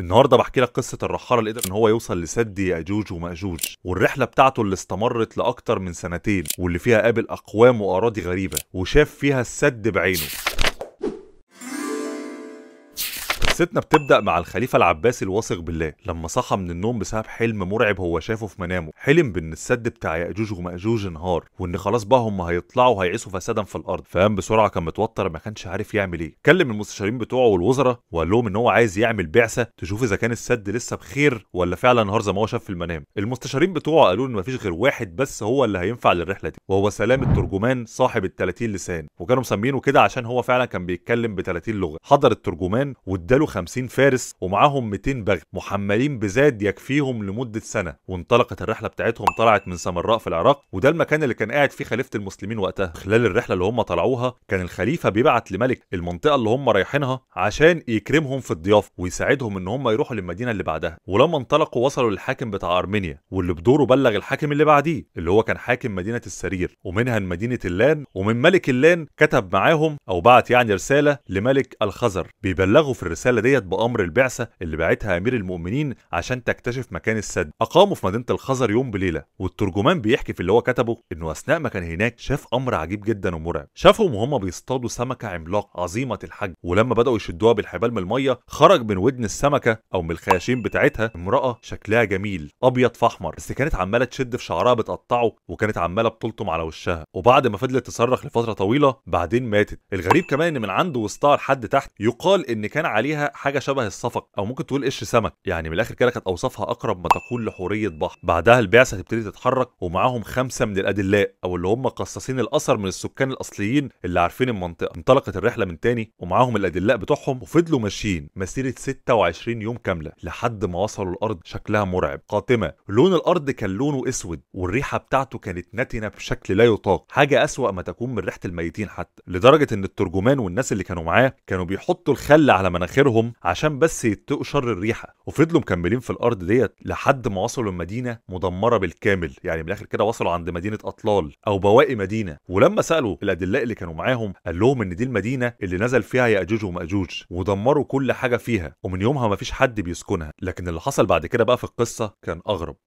النهارده بحكي لك قصه الرحاله اللي قدر ان هو يوصل لسد ياجوج وماجوج والرحله بتاعته اللي استمرت لاكتر من سنتين واللي فيها قابل اقوام واراضي غريبه وشاف فيها السد بعينه قصتنا بتبدأ مع الخليفة العباسي الواثق بالله لما صحى من النوم بسبب حلم مرعب هو شافه في منامه حلم بأن السد بتاع يأجوج ومأجوج انهار وإن خلاص بقى هم هيطلعوا وهيعيشوا فسادا في الأرض فقام بسرعة كان متوتر ما كانش عارف يعمل إيه كلم المستشارين بتوعه والوزراء وقال لهم إن هو عايز يعمل بعثة تشوف إذا كان السد لسه بخير ولا فعلا انهار زي ما هو شاف في المنام المستشارين بتوعه قالوا إن مفيش غير واحد بس هو اللي هينفع للرحلة دي وهو سلام الترجمان صاحب ال 30 لسان وكانوا مسمينه كده عشان هو فعلا كان بيتكلم ب 30 لغة حضر الترجمان واداله 250 فارس ومعاهم 200 بغل محملين بزاد يكفيهم لمدة سنة وانطلقت الرحلة بتاعتهم طلعت من سمراء في العراق وده المكان اللي كان قاعد فيه خليفة المسلمين وقتها خلال الرحلة اللي هم طلعوها كان الخليفة بيبعت لملك المنطقة اللي هم رايحينها عشان يكرمهم في الضيافة ويساعدهم ان هم يروحوا للمدينة اللي بعدها ولما انطلقوا وصلوا للحاكم بتاع أرمينيا واللي بدوره بلغ الحاكم اللي بعديه اللي هو كان حاكم مدينة السرير ومنها مدينة اللان ومن ملك اللان كتب معاهم أو بعت يعني رسالة لملك الخزر بيبلغوا في الرسالة ديت بأمر البعثة اللي بعتها أمير المؤمنين عشان تكتشف مكان السد أقاموا في مدينة الخزر يوم بليلة والترجمان بيحكي في اللي هو كتبه إنه أثناء ما كان هناك شاف أمر عجيب جدا ومرعب شافهم وهم بيصطادوا سمكة عملاقة عظيمة الحجم ولما بدأوا يشدوها بالحبال من المية خرج من ودن السمكة أو من الخياشيم بتاعتها امرأة شكلها جميل أبيض فأحمر بس كانت عمالة تشد في شعرها بتقطعه وكانت عمالة بتلطم على وشها وبعد ما فضلت تصرخ لفترة طويلة بعدين ماتت الغريب كمان إن من عند وسطها لحد تحت يقال إن كان عليها فيها حاجه شبه الصفق او ممكن تقول قش سمك يعني من الاخر كده كانت اوصافها اقرب ما تكون لحوريه بحر بعدها البعثه تبتدي تتحرك ومعاهم خمسه من الادلاء او اللي هم قصاصين الاثر من السكان الاصليين اللي عارفين المنطقه انطلقت الرحله من تاني ومعاهم الادلاء بتوعهم وفضلوا ماشيين مسيره 26 يوم كامله لحد ما وصلوا الارض شكلها مرعب قاتمه لون الارض كان لونه اسود والريحه بتاعته كانت نتنه بشكل لا يطاق حاجه اسوا ما تكون من ريحه الميتين حتى لدرجه ان الترجمان والناس اللي كانوا معاه كانوا بيحطوا الخل على مناخيرهم لهم عشان بس يتقوا شر الريحه وفضلوا مكملين في الارض ديت لحد ما وصلوا المدينه مدمره بالكامل يعني من الاخر كده وصلوا عند مدينه اطلال او بواقي مدينه ولما سالوا الادلاء اللي كانوا معاهم قال لهم ان دي المدينه اللي نزل فيها ياجوج وماجوج ودمروا كل حاجه فيها ومن يومها ما فيش حد بيسكنها لكن اللي حصل بعد كده بقى في القصه كان اغرب